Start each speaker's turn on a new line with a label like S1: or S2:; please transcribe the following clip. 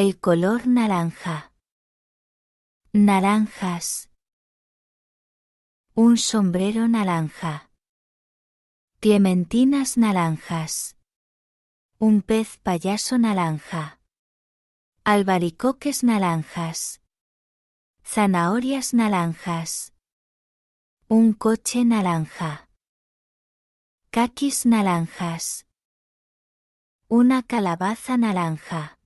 S1: El color naranja. Naranjas. Un sombrero naranja. Clementinas naranjas. Un pez payaso naranja. Albaricoques naranjas. Zanahorias naranjas. Un coche naranja. Caquis naranjas. Una calabaza naranja.